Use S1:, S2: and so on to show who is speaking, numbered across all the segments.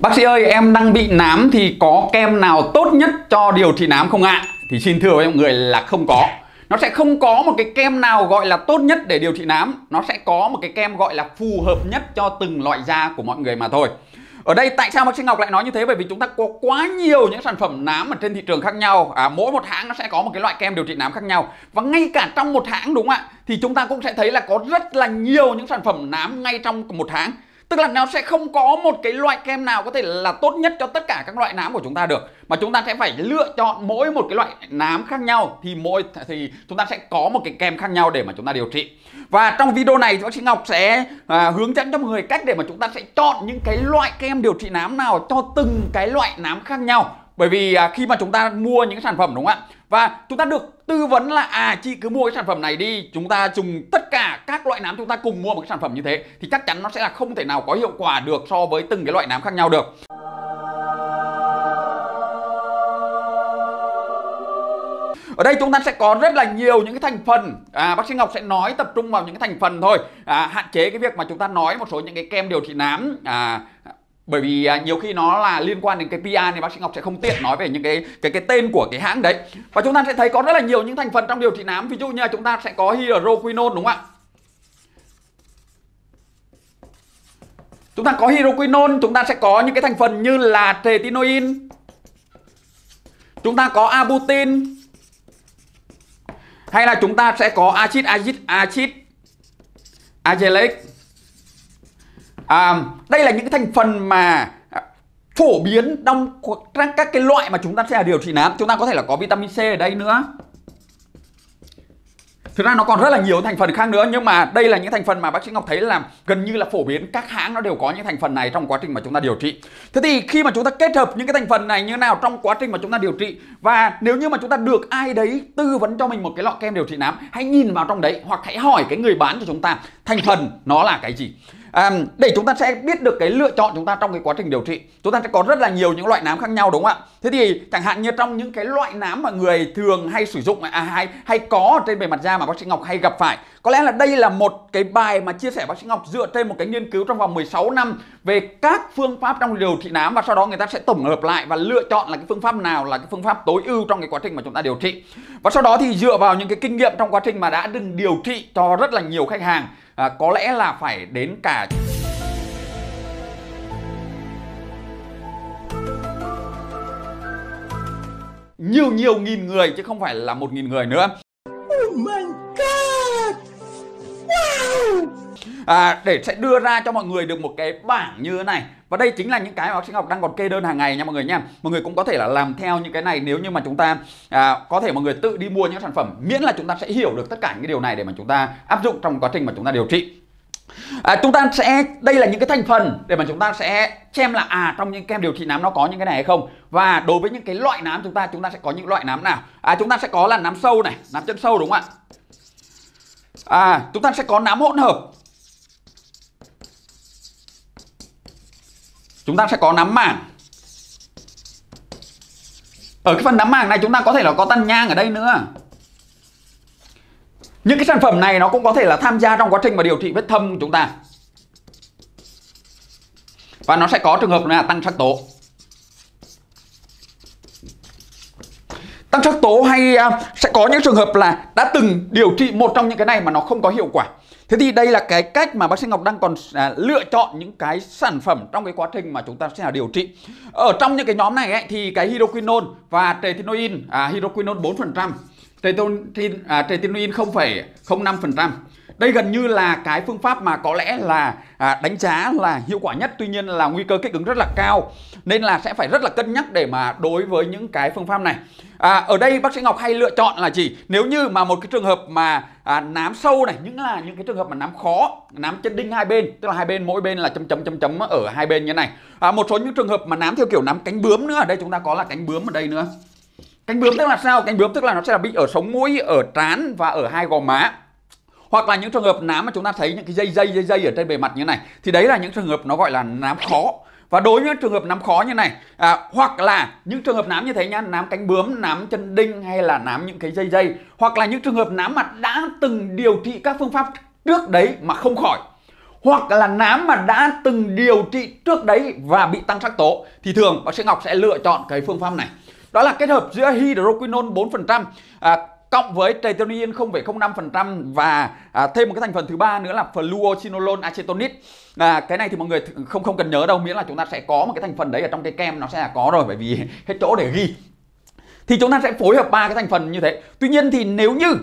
S1: Bác sĩ ơi em đang bị nám thì có kem nào tốt nhất cho điều trị nám không ạ? À? Thì xin thưa với mọi người là không có Nó sẽ không có một cái kem nào gọi là tốt nhất để điều trị nám Nó sẽ có một cái kem gọi là phù hợp nhất cho từng loại da của mọi người mà thôi ở đây tại sao bác sĩ Ngọc lại nói như thế bởi vì chúng ta có quá nhiều những sản phẩm nám ở trên thị trường khác nhau à, mỗi một hãng nó sẽ có một cái loại kem điều trị nám khác nhau và ngay cả trong một hãng đúng không ạ thì chúng ta cũng sẽ thấy là có rất là nhiều những sản phẩm nám ngay trong một hãng tức là nó sẽ không có một cái loại kem nào có thể là tốt nhất cho tất cả các loại nám của chúng ta được mà chúng ta sẽ phải lựa chọn mỗi một cái loại nám khác nhau thì mỗi thì chúng ta sẽ có một cái kem khác nhau để mà chúng ta điều trị và trong video này thì bác sĩ Ngọc sẽ à, hướng dẫn cho mọi người cách để mà chúng ta sẽ chọn những cái loại kem điều trị nám nào cho từng cái loại nám khác nhau bởi vì à, khi mà chúng ta mua những sản phẩm đúng không ạ và chúng ta được tư vấn là à chị cứ mua cái sản phẩm này đi chúng ta dùng tất cả các loại nám chúng ta cùng mua một cái sản phẩm như thế thì chắc chắn nó sẽ là không thể nào có hiệu quả được so với từng cái loại nám khác nhau được ở đây chúng ta sẽ có rất là nhiều những cái thành phần à, bác sĩ ngọc sẽ nói tập trung vào những cái thành phần thôi à, hạn chế cái việc mà chúng ta nói một số những cái kem điều trị nám à, bởi vì à, nhiều khi nó là liên quan đến cái PR thì bác sĩ Ngọc sẽ không tiện nói về những cái cái cái tên của cái hãng đấy và chúng ta sẽ thấy có rất là nhiều những thành phần trong điều trị nám ví dụ như là chúng ta sẽ có hydroquinone đúng không ạ chúng ta có hydroquinone chúng ta sẽ có những cái thành phần như là tretinoin chúng ta có abutin hay là chúng ta sẽ có axit axit axit azelaic à, đây là những cái thành phần mà à, phổ biến trong các cái loại mà chúng ta sẽ điều trị nám chúng ta có thể là có vitamin C ở đây nữa Thực ra nó còn rất là nhiều thành phần khác nữa nhưng mà đây là những thành phần mà bác sĩ Ngọc thấy là gần như là phổ biến các hãng nó đều có những thành phần này trong quá trình mà chúng ta điều trị. Thế thì khi mà chúng ta kết hợp những cái thành phần này như thế nào trong quá trình mà chúng ta điều trị và nếu như mà chúng ta được ai đấy tư vấn cho mình một cái lọ kem điều trị nám, hãy nhìn vào trong đấy hoặc hãy hỏi cái người bán cho chúng ta thành phần nó là cái gì à, để chúng ta sẽ biết được cái lựa chọn chúng ta trong cái quá trình điều trị chúng ta sẽ có rất là nhiều những loại nám khác nhau đúng không ạ thế thì chẳng hạn như trong những cái loại nám mà người thường hay sử dụng à, hay hay có trên bề mặt da mà bác sĩ Ngọc hay gặp phải có lẽ là đây là một cái bài mà chia sẻ bác sĩ Ngọc dựa trên một cái nghiên cứu trong vòng 16 năm về các phương pháp trong điều trị nám và sau đó người ta sẽ tổng hợp lại và lựa chọn là cái phương pháp nào là cái phương pháp tối ưu trong cái quá trình mà chúng ta điều trị và sau đó thì dựa vào những cái kinh nghiệm trong quá trình mà đã từng điều trị cho rất là nhiều khách hàng à, có lẽ là phải đến cả nhiều nhiều nghìn người chứ không phải là một nghìn người nữa oh my God. Wow. À, để sẽ đưa ra cho mọi người được một cái bảng như thế này và đây chính là những cái mà bác sĩ Ngọc đang còn kê đơn hàng ngày nha mọi người nha mọi người cũng có thể là làm theo những cái này nếu như mà chúng ta à, có thể mọi người tự đi mua những sản phẩm miễn là chúng ta sẽ hiểu được tất cả những cái điều này để mà chúng ta áp dụng trong quá trình mà chúng ta điều trị À, chúng ta sẽ đây là những cái thành phần để mà chúng ta sẽ xem là à trong những kem điều trị nám nó có những cái này hay không và đối với những cái loại nám chúng ta chúng ta sẽ có những loại nám nào à chúng ta sẽ có là nám sâu này nám chân sâu đúng không ạ à chúng ta sẽ có nám hỗn hợp chúng ta sẽ có nắm mảng ở cái phần nắm mảng này chúng ta có thể là có tan nhang ở đây nữa những cái sản phẩm này nó cũng có thể là tham gia trong quá trình mà điều trị vết thâm của chúng ta và nó sẽ có trường hợp là tăng sắc tố tăng sắc tố hay uh, sẽ có những trường hợp là đã từng điều trị một trong những cái này mà nó không có hiệu quả. Thế thì đây là cái cách mà bác sĩ Ngọc đang còn à, lựa chọn những cái sản phẩm trong cái quá trình mà chúng ta sẽ là điều trị. Ở trong những cái nhóm này ấy, thì cái hydroquinone và tretinoin, à, hydroquinone 4%, tretin, à, tretinoin 0,05%, đây gần như là cái phương pháp mà có lẽ là à, đánh giá là hiệu quả nhất tuy nhiên là nguy cơ kích ứng rất là cao nên là sẽ phải rất là cân nhắc để mà đối với những cái phương pháp này à, ở đây bác sĩ Ngọc hay lựa chọn là gì nếu như mà một cái trường hợp mà à, nám sâu này những là những cái trường hợp mà nám khó nám chân đinh hai bên tức là hai bên mỗi bên là chấm chấm chấm chấm ở hai bên như này à, một số những trường hợp mà nám theo kiểu nám cánh bướm nữa ở đây chúng ta có là cánh bướm ở đây nữa cánh bướm tức là sao cánh bướm tức là nó sẽ là bị ở sống mũi ở trán và ở hai gò má hoặc là những trường hợp nám mà chúng ta thấy những cái dây dây dây dây ở trên bề mặt như này thì đấy là những trường hợp nó gọi là nám khó và đối với trường hợp nám khó như này à, hoặc là những trường hợp nám như thế nhá nám cánh bướm nám chân đinh hay là nám những cái dây dây hoặc là những trường hợp nám mà đã từng điều trị các phương pháp trước đấy mà không khỏi hoặc là nám mà đã từng điều trị trước đấy và bị tăng sắc tố thì thường bác sĩ Ngọc sẽ lựa chọn cái phương pháp này đó là kết hợp giữa hydroquinone 4% à, cộng với tretinoin 0,05% và à, thêm một cái thành phần thứ ba nữa là fluocinolone acetonide. À, cái này thì mọi người không không cần nhớ đâu miễn là chúng ta sẽ có một cái thành phần đấy ở trong cái kem nó sẽ là có rồi bởi vì hết chỗ để ghi. Thì chúng ta sẽ phối hợp ba cái thành phần như thế. Tuy nhiên thì nếu như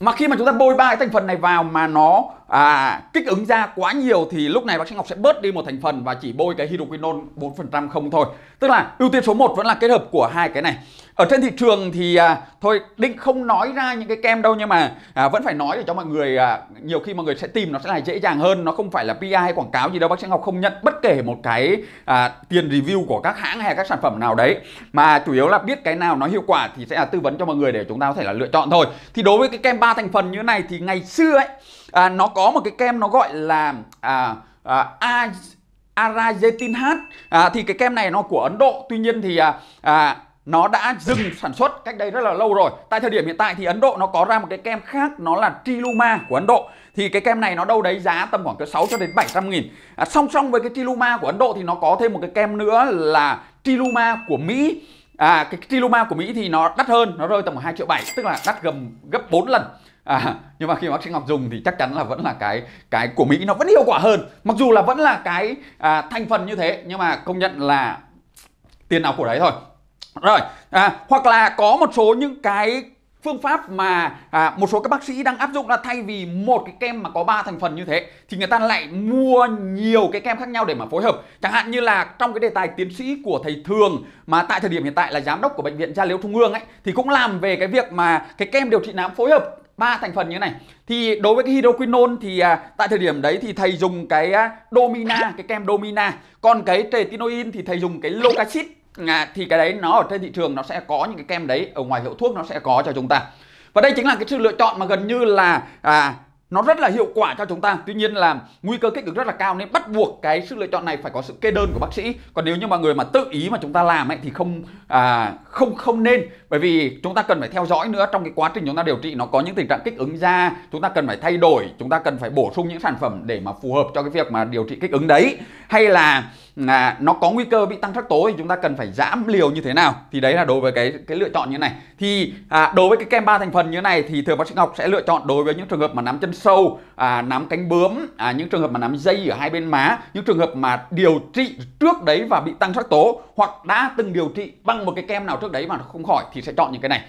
S1: mà khi mà chúng ta bôi ba cái thành phần này vào mà nó à, kích ứng da quá nhiều thì lúc này bác sĩ Ngọc sẽ bớt đi một thành phần và chỉ bôi cái hydroquinone 4% không thôi. Tức là ưu tiên số 1 vẫn là kết hợp của hai cái này. Ở trên thị trường thì à, thôi Định không nói ra những cái kem đâu nhưng mà à, vẫn phải nói để cho mọi người à, nhiều khi mọi người sẽ tìm nó sẽ là dễ dàng hơn, nó không phải là PI hay quảng cáo gì đâu. Bác sĩ Ngọc không nhận bất kể một cái à, tiền review của các hãng hay các sản phẩm nào đấy mà chủ yếu là biết cái nào nó hiệu quả thì sẽ là tư vấn cho mọi người để chúng ta có thể là lựa chọn thôi. Thì đối với cái kem ba thành phần như thế này thì ngày xưa ấy à, nó có một cái kem nó gọi là à, à, a Aragetin H à, thì cái kem này nó của Ấn Độ tuy nhiên thì à, à, nó đã dừng sản xuất cách đây rất là lâu rồi tại thời điểm hiện tại thì Ấn Độ nó có ra một cái kem khác nó là Triluma của Ấn Độ thì cái kem này nó đâu đấy giá tầm khoảng từ 6 cho đến 700 nghìn à, song song với cái Triluma của Ấn Độ thì nó có thêm một cái kem nữa là Triluma của Mỹ à, cái Triluma của Mỹ thì nó đắt hơn nó rơi tầm 2 triệu 7 tức là đắt gầm gấp 4 lần à, nhưng mà khi bác sĩ Ngọc dùng thì chắc chắn là vẫn là cái cái của Mỹ nó vẫn hiệu quả hơn mặc dù là vẫn là cái à, thành phần như thế nhưng mà công nhận là tiền nào của đấy thôi rồi à, hoặc là có một số những cái phương pháp mà à, một số các bác sĩ đang áp dụng là thay vì một cái kem mà có ba thành phần như thế thì người ta lại mua nhiều cái kem khác nhau để mà phối hợp chẳng hạn như là trong cái đề tài tiến sĩ của thầy thường mà tại thời điểm hiện tại là giám đốc của bệnh viện gia liễu trung ương ấy thì cũng làm về cái việc mà cái kem điều trị nám phối hợp ba thành phần như thế này thì đối với cái hydroquinone thì à, tại thời điểm đấy thì thầy dùng cái à, domina cái kem domina còn cái tretinoin thì thầy dùng cái locacid à, thì cái đấy nó ở trên thị trường nó sẽ có những cái kem đấy ở ngoài hiệu thuốc nó sẽ có cho chúng ta và đây chính là cái sự lựa chọn mà gần như là à, nó rất là hiệu quả cho chúng ta tuy nhiên là nguy cơ kích ứng rất là cao nên bắt buộc cái sự lựa chọn này phải có sự kê đơn của bác sĩ còn nếu như mọi người mà tự ý mà chúng ta làm ấy thì không à, không không nên bởi vì chúng ta cần phải theo dõi nữa trong cái quá trình chúng ta điều trị nó có những tình trạng kích ứng da chúng ta cần phải thay đổi chúng ta cần phải bổ sung những sản phẩm để mà phù hợp cho cái việc mà điều trị kích ứng đấy hay là là nó có nguy cơ bị tăng sắc tố thì chúng ta cần phải giảm liều như thế nào thì đấy là đối với cái cái lựa chọn như này thì à, đối với cái kem ba thành phần như này thì thưa bác sĩ ngọc sẽ lựa chọn đối với những trường hợp mà nắm chân sâu à, nám cánh bướm à, những trường hợp mà nám dây ở hai bên má những trường hợp mà điều trị trước đấy và bị tăng sắc tố hoặc đã từng điều trị bằng một cái kem nào trước đấy mà nó không khỏi thì sẽ chọn những cái này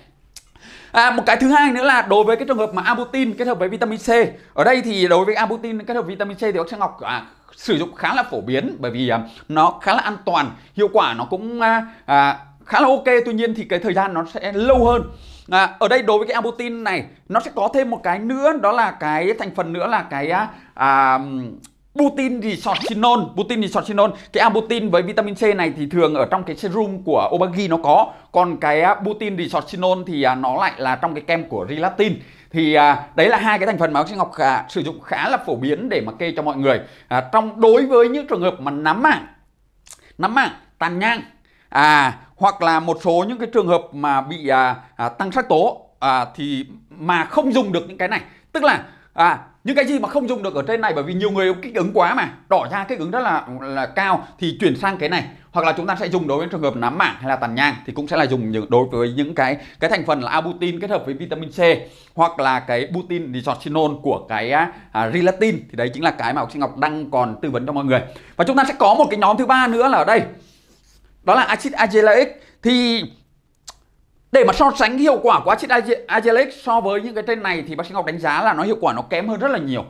S1: À, một cái thứ hai nữa là đối với cái trường hợp mà abutin kết hợp với vitamin C ở đây thì đối với abutin kết hợp vitamin C thì bác sĩ ngọc à, sử dụng khá là phổ biến bởi vì à, nó khá là an toàn hiệu quả nó cũng à, à, khá là ok tuy nhiên thì cái thời gian nó sẽ lâu hơn à, ở đây đối với cái albutin này nó sẽ có thêm một cái nữa đó là cái thành phần nữa là cái à, à Butin disorcinol, butin disorcinol, cái albutin với vitamin C này thì thường ở trong cái serum của Obagi nó có, còn cái à, butin disorcinol thì à, nó lại là trong cái kem của Rilatin. Thì à, đấy là hai cái thành phần mà bác sĩ Ngọc à, sử dụng khá là phổ biến để mà kê cho mọi người. À, trong đối với những trường hợp mà nắm mảng, nắm mảng, tàn nhang, à hoặc là một số những cái trường hợp mà bị à, à, tăng sắc tố à, thì mà không dùng được những cái này tức là à, những cái gì mà không dùng được ở trên này bởi vì nhiều người kích ứng quá mà đỏ da kích ứng rất là là cao thì chuyển sang cái này hoặc là chúng ta sẽ dùng đối với trường hợp nám mảng hay là tàn nhang thì cũng sẽ là dùng những đối với những cái cái thành phần là abutin kết hợp với vitamin C hoặc là cái butin disocinol của cái à, relatin thì đấy chính là cái mà học sinh Ngọc đang còn tư vấn cho mọi người và chúng ta sẽ có một cái nhóm thứ ba nữa là ở đây đó là axit azelaic thì để mà so sánh hiệu quả của axit azelaic so với những cái tên này thì bác sĩ Ngọc đánh giá là nó hiệu quả nó kém hơn rất là nhiều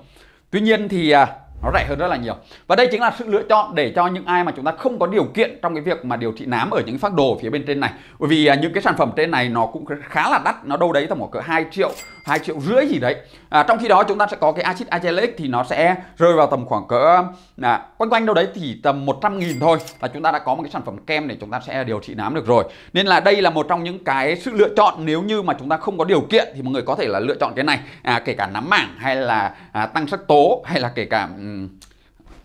S1: tuy nhiên thì à, nó rẻ hơn rất là nhiều và đây chính là sự lựa chọn để cho những ai mà chúng ta không có điều kiện trong cái việc mà điều trị nám ở những phác đồ phía bên trên này bởi vì à, những cái sản phẩm trên này nó cũng khá là đắt nó đâu đấy tầm khoảng cỡ 2 triệu 2 triệu rưỡi gì đấy à, trong khi đó chúng ta sẽ có cái acid azelaic thì nó sẽ rơi vào tầm khoảng cỡ à, quanh quanh đâu đấy thì tầm 100 nghìn thôi là chúng ta đã có một cái sản phẩm kem để chúng ta sẽ điều trị nám được rồi nên là đây là một trong những cái sự lựa chọn nếu như mà chúng ta không có điều kiện thì mọi người có thể là lựa chọn cái này à, kể cả nám mảng hay là à, tăng sắc tố hay là kể cả um,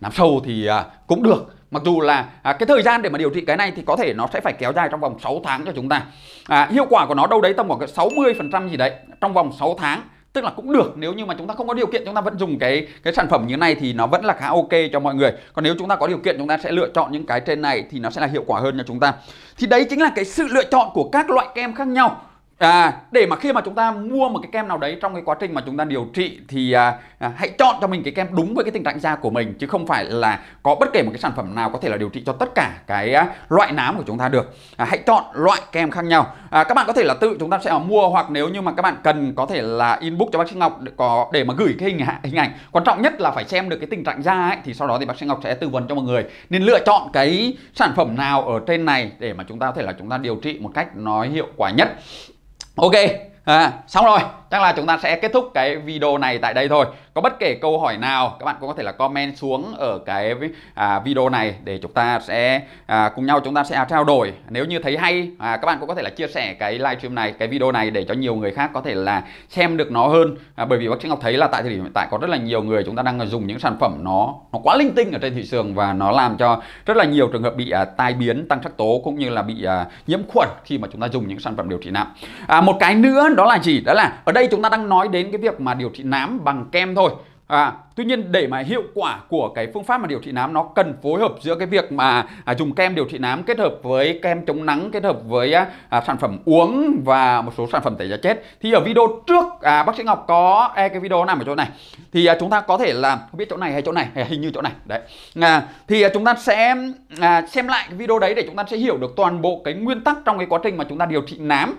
S1: nám sâu thì à, cũng được mặc dù là à, cái thời gian để mà điều trị cái này thì có thể nó sẽ phải kéo dài trong vòng 6 tháng cho chúng ta à, hiệu quả của nó đâu đấy tầm khoảng 60 phần trăm gì đấy trong vòng 6 tháng tức là cũng được nếu như mà chúng ta không có điều kiện chúng ta vẫn dùng cái cái sản phẩm như này thì nó vẫn là khá ok cho mọi người còn nếu chúng ta có điều kiện chúng ta sẽ lựa chọn những cái trên này thì nó sẽ là hiệu quả hơn cho chúng ta thì đấy chính là cái sự lựa chọn của các loại kem khác nhau À, để mà khi mà chúng ta mua một cái kem nào đấy trong cái quá trình mà chúng ta điều trị thì à, à, hãy chọn cho mình cái kem đúng với cái tình trạng da của mình chứ không phải là có bất kể một cái sản phẩm nào có thể là điều trị cho tất cả cái à, loại nám của chúng ta được. À, hãy chọn loại kem khác nhau. À, các bạn có thể là tự chúng ta sẽ mua hoặc nếu như mà các bạn cần có thể là inbox cho bác sĩ Ngọc để, có để mà gửi cái hình hình ảnh. Quan trọng nhất là phải xem được cái tình trạng da ấy thì sau đó thì bác sĩ Ngọc sẽ tư vấn cho mọi người nên lựa chọn cái sản phẩm nào ở trên này để mà chúng ta có thể là chúng ta điều trị một cách nó hiệu quả nhất ok à, xong rồi chắc là chúng ta sẽ kết thúc cái video này tại đây thôi có bất kể câu hỏi nào các bạn cũng có thể là comment xuống ở cái à, video này để chúng ta sẽ à, cùng nhau chúng ta sẽ trao đổi nếu như thấy hay à, các bạn cũng có thể là chia sẻ cái livestream này cái video này để cho nhiều người khác có thể là xem được nó hơn à, bởi vì bác sĩ ngọc thấy là tại thời điểm hiện tại có rất là nhiều người chúng ta đang dùng những sản phẩm nó nó quá linh tinh ở trên thị trường và nó làm cho rất là nhiều trường hợp bị à, tai biến tăng sắc tố cũng như là bị à, nhiễm khuẩn khi mà chúng ta dùng những sản phẩm điều trị nặng à, một cái nữa đó là gì đó là ở đây đây chúng ta đang nói đến cái việc mà điều trị nám bằng kem thôi À, tuy nhiên để mà hiệu quả của cái phương pháp mà điều trị nám nó cần phối hợp giữa cái việc mà à, dùng kem điều trị nám kết hợp với kem chống nắng kết hợp với à, sản phẩm uống và một số sản phẩm tẩy da chết thì ở video trước à, bác sĩ Ngọc có e cái video nằm ở chỗ này thì à, chúng ta có thể làm không biết chỗ này hay chỗ này hay hình như chỗ này đấy à, thì à, chúng ta sẽ à, xem lại cái video đấy để chúng ta sẽ hiểu được toàn bộ cái nguyên tắc trong cái quá trình mà chúng ta điều trị nám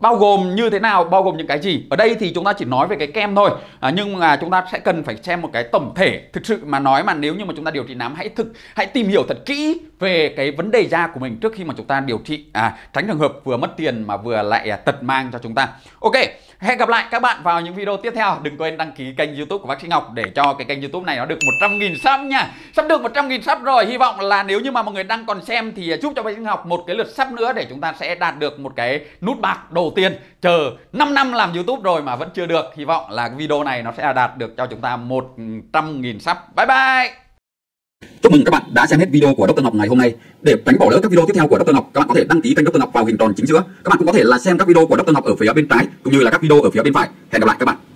S1: bao gồm như thế nào bao gồm những cái gì ở đây thì chúng ta chỉ nói về cái kem thôi à, nhưng mà chúng ta sẽ cần phải xem một cái tổng thể thực sự mà nói mà nếu như mà chúng ta điều trị nám hãy thực hãy tìm hiểu thật kỹ về cái vấn đề da của mình trước khi mà chúng ta điều trị à, tránh trường hợp vừa mất tiền mà vừa lại à, tật mang cho chúng ta ok hẹn gặp lại các bạn vào những video tiếp theo đừng quên đăng ký kênh youtube của bác sĩ ngọc để cho cái kênh youtube này nó được 100.000 sub nha sắp được 100.000 sub rồi hy vọng là nếu như mà mọi người đang còn xem thì à, giúp cho bác sĩ ngọc một cái lượt sub nữa để chúng ta sẽ đạt được một cái nút bạc đầu tiên chờ 5 năm làm youtube rồi mà vẫn chưa được hy vọng là video này nó sẽ đạt được cho chúng ta 100.000 sub bye bye Chúc mừng các bạn đã xem hết video của Dr. Ngọc ngày hôm nay. Để tránh bỏ lỡ các video tiếp theo của Dr. Ngọc, các bạn có thể đăng ký kênh Dr. Ngọc vào hình tròn chính giữa. Các bạn cũng có thể là xem các video của Dr. Ngọc ở phía bên trái cũng như là các video ở phía bên phải. Hẹn gặp lại các bạn.